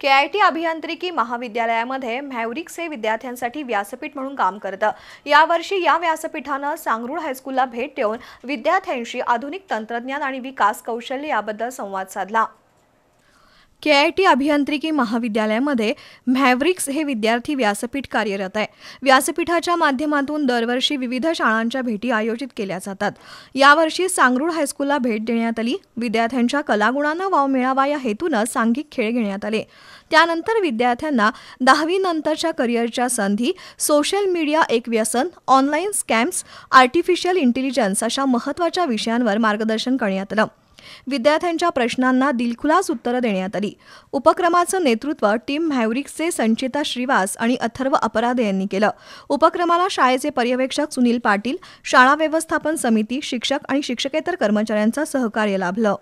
K I T अभियांत्रिकी महाविद्यालयामध्ये हे विद्यार्थ्यांसाठी व्यासपीठ म्हणून काम करतं यावर्षी या व्यासपीठानं सांगरूळ हायस्कूलला भेट देऊन विद्यार्थ्यांशी आधुनिक तंत्रज्ञान आणि विकास कौशल्य याबद्दल संवाद साधला के आय टी अभियांत्रिकी महाविद्यालयामध्ये मॅव्हरिक्स हे विद्यार्थी व्यासपीठ कार्यरत आहे व्यासपीठाच्या माध्यमातून दरवर्षी विविध शाळांच्या भेटी आयोजित केल्या जातात यावर्षी सांगरुळ हायस्कूलला भेट देण्यात आली विद्यार्थ्यांच्या कलागुणांना वाव मिळावा या हेतूनं सांघिक खेळ घेण्यात आले त्यानंतर विद्यार्थ्यांना दहावीनंतरच्या करिअरच्या संधी सोशल मीडिया एक व्यसन ऑनलाईन स्कॅम्स आर्टिफिशियल इंटेलिजन्स अशा महत्त्वाच्या विषयांवर मार्गदर्शन करण्यात आलं विद्यार्थ्यांच्या प्रश्नांना दिलखुलास उत्तरं देण्यात आली उपक्रमाचं नेतृत्व टीम मॅव्हरिक्सचे संचिता श्रीवास आणि अथर्व अपराधे यांनी केलं उपक्रमाला शाळेचे पर्यवेक्षक सुनील पाटील शाळा व्यवस्थापन समिती शिक्षक आणि शिक्षकेतर कर्मचाऱ्यांचं सहकार्य लाभलं